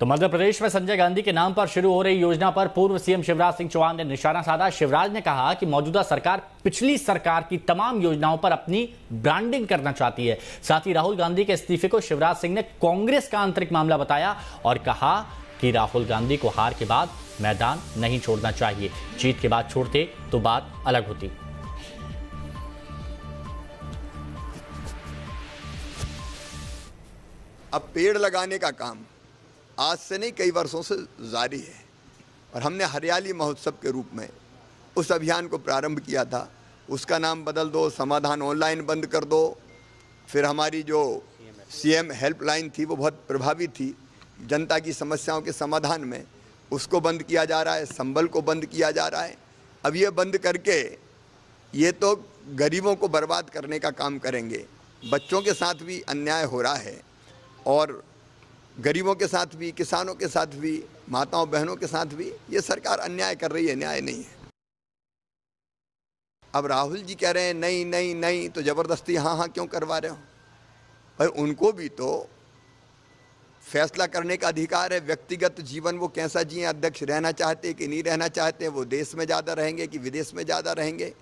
तो मध्य प्रदेश में संजय गांधी के नाम पर शुरू हो रही योजना पर पूर्व सीएम शिवराज सिंह चौहान ने निशाना साधा शिवराज ने कहा कि मौजूदा सरकार पिछली सरकार की तमाम योजनाओं पर अपनी ब्रांडिंग करना चाहती है साथ ही राहुल गांधी के इस्तीफे को शिवराज सिंह ने कांग्रेस का आंतरिक मामला बताया और कहा कि राहुल गांधी को हार के बाद मैदान नहीं छोड़ना चाहिए जीत के बाद छोड़ते तो बात अलग होती अब पेड़ लगाने का काम आज से नहीं कई वर्षों से जारी है और हमने हरियाली महोत्सव के रूप में उस अभियान को प्रारंभ किया था उसका नाम बदल दो समाधान ऑनलाइन बंद कर दो फिर हमारी जो सीएम हेल्पलाइन थी वो बहुत प्रभावी थी जनता की समस्याओं के समाधान में उसको बंद किया जा रहा है संबल को बंद किया जा रहा है अब ये बंद करके ये तो गरीबों को बर्बाद करने का काम करेंगे बच्चों के साथ भी अन्याय हो रहा है और गरीबों के साथ भी किसानों के साथ भी माताओं बहनों के साथ भी ये सरकार अन्याय कर रही है न्याय नहीं है अब राहुल जी कह रहे हैं नहीं नहीं नहीं तो ज़बरदस्ती हाँ हाँ क्यों करवा रहे हो भाई उनको भी तो फैसला करने का अधिकार है व्यक्तिगत जीवन वो कैसा जिए अध्यक्ष रहना चाहते कि नहीं रहना चाहते वो देश में ज़्यादा रहेंगे कि विदेश में ज़्यादा रहेंगे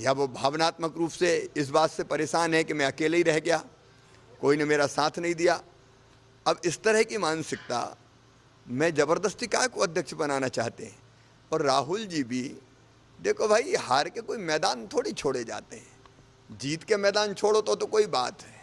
या वो भावनात्मक रूप से इस बात से परेशान है कि मैं अकेले ही रह गया कोई ने मेरा साथ नहीं दिया अब इस तरह की मानसिकता में ज़बरदस्ती का को अध्यक्ष बनाना चाहते हैं और राहुल जी भी देखो भाई हार के कोई मैदान थोड़ी छोड़े जाते हैं जीत के मैदान छोड़ो तो तो कोई बात है